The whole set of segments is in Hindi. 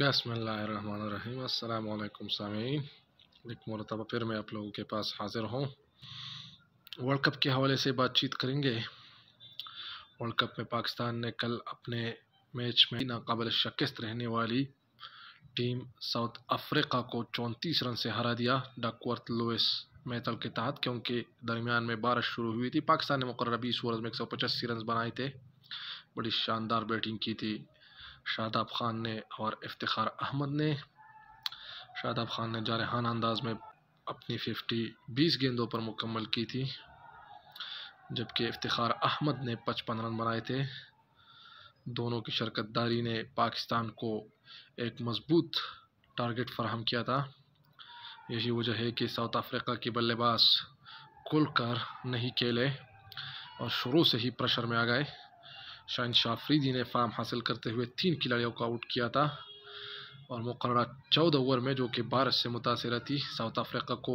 बसमीम अल्लाम सामीन एक मरतबा फिर मैं आप लोगों के पास हाज़िर हूँ वर्ल्ड कप के हवाले से बातचीत करेंगे वर्ल्ड कप में पाकिस्तान ने कल अपने मैच में नाकबल शिकस्त रहने वाली टीम साउथ अफ्रीका को चौंतीस रन से हरा दिया डकवर्थ लुइस मैतल के तहत क्योंकि दरमियान में बारिश शुरू हुई थी पाकिस्तान ने मुकर बीस ओवर में एक सौ पचासी रन बनाए थे बड़ी शानदार बैटिंग की थी शादाब खान ने और इफ्तार अहमद ने शादाब खान ने जारहाना अंदाज में अपनी फिफ्टी बीस गेंदों पर मुकम्मल की थी जबकि इफ्तार अहमद ने पचपन रन बनाए थे दोनों की शरकत दारी ने पाकिस्तान को एक मजबूत टारगेट फराहम किया था यही वजह है कि साउथ अफ्रीका के बल्लेबाज खुलकर नहीं खेले और शुरू से ही प्रेशर में आ गए शाइन शाफरीदी ने फार्म हासिल करते हुए तीन खिलाड़ियों को आउट किया था और मुकर चौदह ओवर में जो कि भारत से मुतासर थी साउथ अफ्रीका को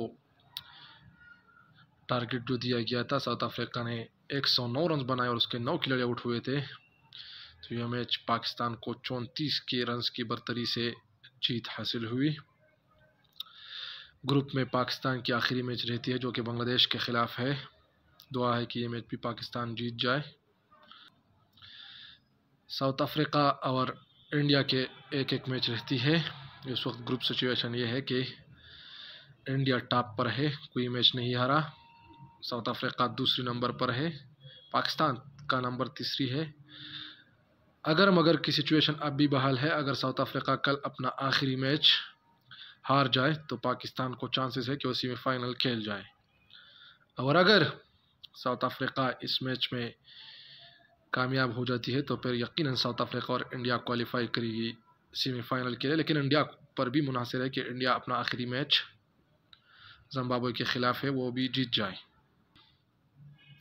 टारगेट जो दिया गया था साउथ अफ्रीका ने 109 रन बनाए और उसके नौ खिलाड़ी आउट हुए थे तो यह मैच पाकिस्तान को चौंतीस के रन की बरतरी से जीत हासिल हुई ग्रुप में पाकिस्तान की आखिरी मैच रहती है जो कि बांग्लादेश के ख़िलाफ़ है दुआ है कि ये मैच भी पाकिस्तान जीत जाए साउथ अफ्रीका और इंडिया के एक एक मैच रहती है इस वक्त ग्रुप सिचुएशन ये है कि इंडिया टॉप पर है कोई मैच नहीं हारा साउथ अफ्रीका दूसरी नंबर पर है पाकिस्तान का नंबर तीसरी है अगर मगर की सिचुएशन अब भी बहाल है अगर साउथ अफ्रीका कल अपना आखिरी मैच हार जाए तो पाकिस्तान को चांसेस है कि उसी में फाइनल खेल जाए और अगर साउथ अफ्रीका इस मैच में कामयाब हो जाती है तो फिर यकीन साउथ अफ्रीका और इंडिया क्वालिफाई करेगी सेमीफाइनल के लिए लेकिन इंडिया पर भी मुनासर है कि इंडिया अपना आखिरी मैच जम्बाब्वे के ख़िलाफ़ है वो भी जीत जाए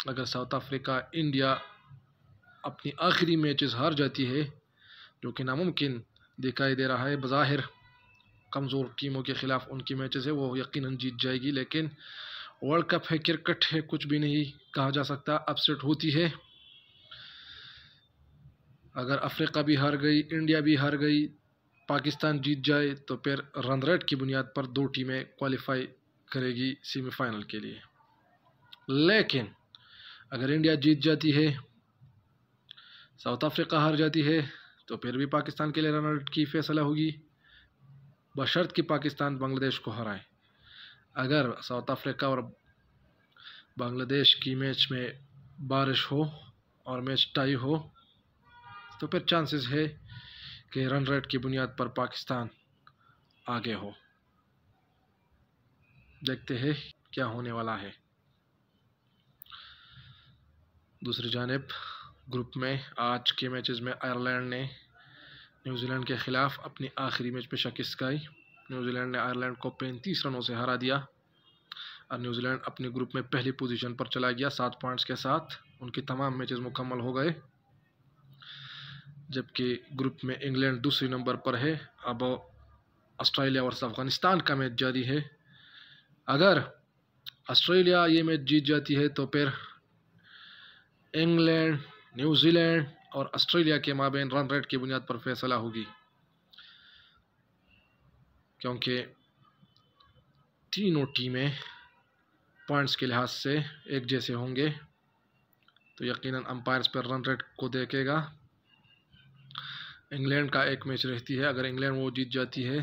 अगर साउथ अफ्रीका इंडिया अपनी आखिरी मैचेस हार जाती है जो कि नामुमकिन दिखाई दे रहा है बज़ाहिर कमज़ोर टीमों के ख़िलाफ़ उनकी मैचेस है वो यकीनन जीत जाएगी लेकिन वर्ल्ड कप है क्रिकेट है कुछ भी नहीं कहा जा सकता अपसेट होती है अगर अफ्रीका भी हार गई इंडिया भी हार गई पाकिस्तान जीत जाए तो फिर रन रेट की बुनियाद पर दो टीमें क्वालिफाई करेगी सेमीफाइनल के लिए लेकिन अगर इंडिया जीत जाती है साउथ अफ्रीका हार जाती है तो फिर भी पाकिस्तान के लिए रन रेट की फैसला होगी बशर्त कि पाकिस्तान बांग्लादेश को हराए अगर साउथ अफ्रीका और बांग्लादेश की मैच में बारिश हो और मैच टाई हो तो फिर चांसेस है कि रन रेट की बुनियाद पर पाकिस्तान आगे हो देखते हैं क्या होने वाला है दूसरी जानब ग्रुप में आज के मैचेस में आयरलैंड ने न्यूजीलैंड के ख़िलाफ़ अपनी आखिरी मैच में शिकस्त गई न्यूजीलैंड ने आयरलैंड को पैंतीस रनों से हरा दिया और न्यूजीलैंड अपने ग्रुप में पहली पोजीशन पर चला गया सात पॉइंट्स के साथ उनके तमाम मैचेस मुकम्मल हो गए जबकि ग्रुप में इंग्लैंड दूसरे नंबर पर है अब ऑस्ट्रेलिया और अफगानिस्तान का मैच जारी है अगर ऑस्ट्रेलिया ये मैच जीत जाती है तो फिर इंग्लैंड न्यूजीलैंड और ऑस्ट्रेलिया के माबेन रन रेट की बुनियाद पर फैसला होगी क्योंकि तीनों टीमें पॉइंट्स के लिहाज से एक जैसे होंगे तो यकीनन अंपायर्स पर रन रेट को देखेगा इंग्लैंड का एक मैच रहती है अगर इंग्लैंड वो जीत जाती है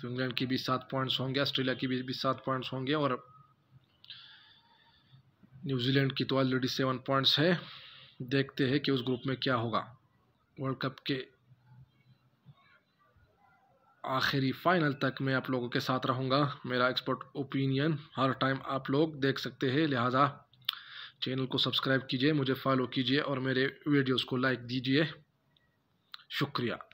तो इंग्लैंड की भी सात पॉइंट्स होंगे ऑस्ट्रेलिया की भी सात पॉइंट्स होंगे और न्यूजीलैंड की तो ऑलरेडी सेवन पॉइंट्स है देखते हैं कि उस ग्रुप में क्या होगा वर्ल्ड कप के आखिरी फाइनल तक मैं आप लोगों के साथ रहूँगा मेरा एक्सपर्ट ओपिनियन हर टाइम आप लोग देख सकते हैं लिहाजा चैनल को सब्सक्राइब कीजिए मुझे फॉलो कीजिए और मेरे वीडियोस को लाइक दीजिए شكرا